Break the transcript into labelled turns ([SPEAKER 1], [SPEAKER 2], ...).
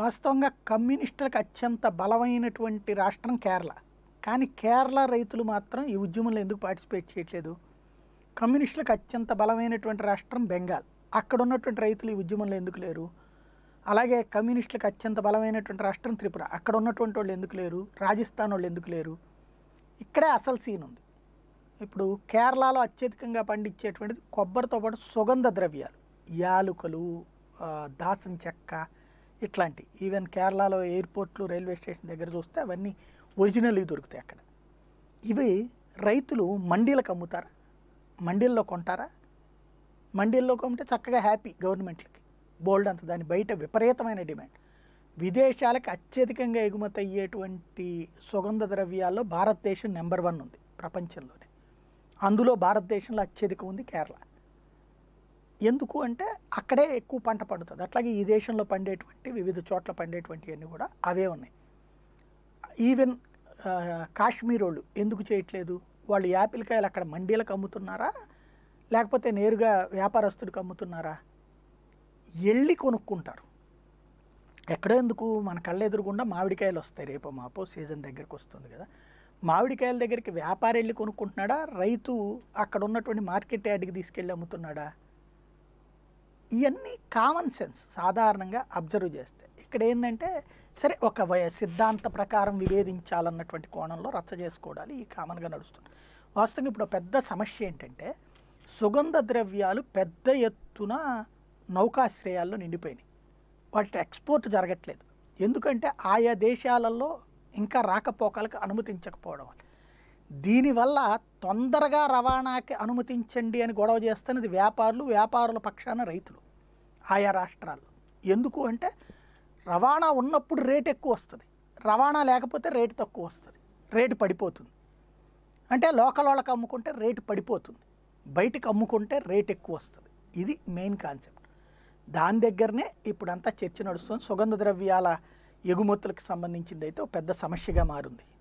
[SPEAKER 1] వాస్తవంగా కమ్యూనిస్టులకు అత్యంత బలమైనటువంటి రాష్ట్రం కేరళ కానీ కేరళ రైతులు మాత్రం ఈ ఉద్యమంలో ఎందుకు పార్టిసిపేట్ చేయట్లేదు కమ్యూనిస్టులకు అత్యంత బలమైనటువంటి రాష్ట్రం బెంగాల్ అక్కడ ఉన్నటువంటి రైతులు ఈ ఉద్యమంలో ఎందుకు లేరు అలాగే కమ్యూనిస్టులకు అత్యంత బలమైనటువంటి రాష్ట్రం త్రిపుర అక్కడ ఉన్నటువంటి వాళ్ళు ఎందుకు లేరు రాజస్థాన్ వాళ్ళు ఎందుకు లేరు ఇక్కడే అసలు సీన్ ఉంది ఇప్పుడు కేరళలో అత్యధికంగా పండించేటువంటిది కొబ్బరితో పాటు సుగంధ ద్రవ్యాలు యాలుకలు దాసం చెక్క ఇట్లాంటి ఈవెన్ కేరళలో ఎయిర్పోర్ట్లు రైల్వే స్టేషన్ దగ్గర చూస్తే అవన్నీ ఒరిజినల్వి దొరుకుతాయి అక్కడ ఇవి రైతులు మండీలకు అమ్ముతారా మండీల్లో కొంటారా మండీల్లో కొంటే చక్కగా హ్యాపీ గవర్నమెంట్లకి బోల్డ్ అంత దాని బయట విపరీతమైన డిమాండ్ విదేశాలకు అత్యధికంగా ఎగుమతి అయ్యేటువంటి సుగంధ ద్రవ్యాల్లో భారతదేశం నెంబర్ వన్ ఉంది ప్రపంచంలోనే అందులో భారతదేశంలో అత్యధికం ఉంది కేరళ ఎందుకు అంటే అక్కడే ఎక్కువ పంట పండుతుంది అట్లాగే ఈ దేశంలో పండేటువంటి వివిధ చోట్ల పండేటువంటివన్నీ కూడా అవే ఉన్నాయి ఈవెన్ కాశ్మీర్ వాళ్ళు ఎందుకు చేయట్లేదు వాళ్ళు యాపిల్కాయలు అక్కడ మండీలకు అమ్ముతున్నారా లేకపోతే నేరుగా వ్యాపారస్తుడికి అమ్ముతున్నారా వెళ్ళి కొనుక్కుంటారు ఎక్కడో ఎందుకు మన కళ్ళ ఎదురుగుండా మామిడికాయలు వస్తాయి రేపు మాపో సీజన్ దగ్గరికి వస్తుంది కదా మామిడికాయల దగ్గరికి వ్యాపారి వెళ్ళి కొనుక్కుంటున్నాడా రైతు అక్కడ ఉన్నటువంటి మార్కెట్ యాడ్కి తీసుకెళ్ళి అమ్ముతున్నాడా ఇవన్నీ కామన్ సెన్స్ సాధారణంగా అబ్జర్వ్ చేస్తే ఇక్కడ ఏంటంటే సరే ఒక సిద్ధాంత ప్రకారం వివేదించాలన్నటువంటి కోణంలో రచ్చ చేసుకోవడాలు ఈ కామన్గా నడుస్తుంది వాస్తవంగా ఇప్పుడు పెద్ద సమస్య ఏంటంటే సుగంధ ద్రవ్యాలు పెద్ద ఎత్తున నౌకాశ్రయాల్లో నిండిపోయినాయి వాటి ఎక్స్పోర్ట్ జరగట్లేదు ఎందుకంటే ఆయా దేశాలలో ఇంకా రాకపోకలకు అనుమతించకపోవడం వల్ల దీనివల్ల తొందరగా రవాణాకి అనుమతించండి అని గొడవ చేస్తున్నది వ్యాపారులు వ్యాపారుల పక్షాన రైతులు ఆయా రాష్ట్రాలు ఎందుకు అంటే రవాణా ఉన్నప్పుడు రేట్ ఎక్కువ వస్తుంది రవాణా లేకపోతే రేటు తక్కువ వస్తుంది రేటు పడిపోతుంది అంటే లోకల్ వాళ్ళకి అమ్ముకుంటే రేటు పడిపోతుంది బయటకు అమ్ముకుంటే రేట్ ఎక్కువ వస్తుంది ఇది మెయిన్ కాన్సెప్ట్ దాని దగ్గరనే ఇప్పుడంతా చర్చ నడుస్తుంది సుగంధ ద్రవ్యాల ఎగుమతులకు సంబంధించింది అయితే పెద్ద సమస్యగా మారింది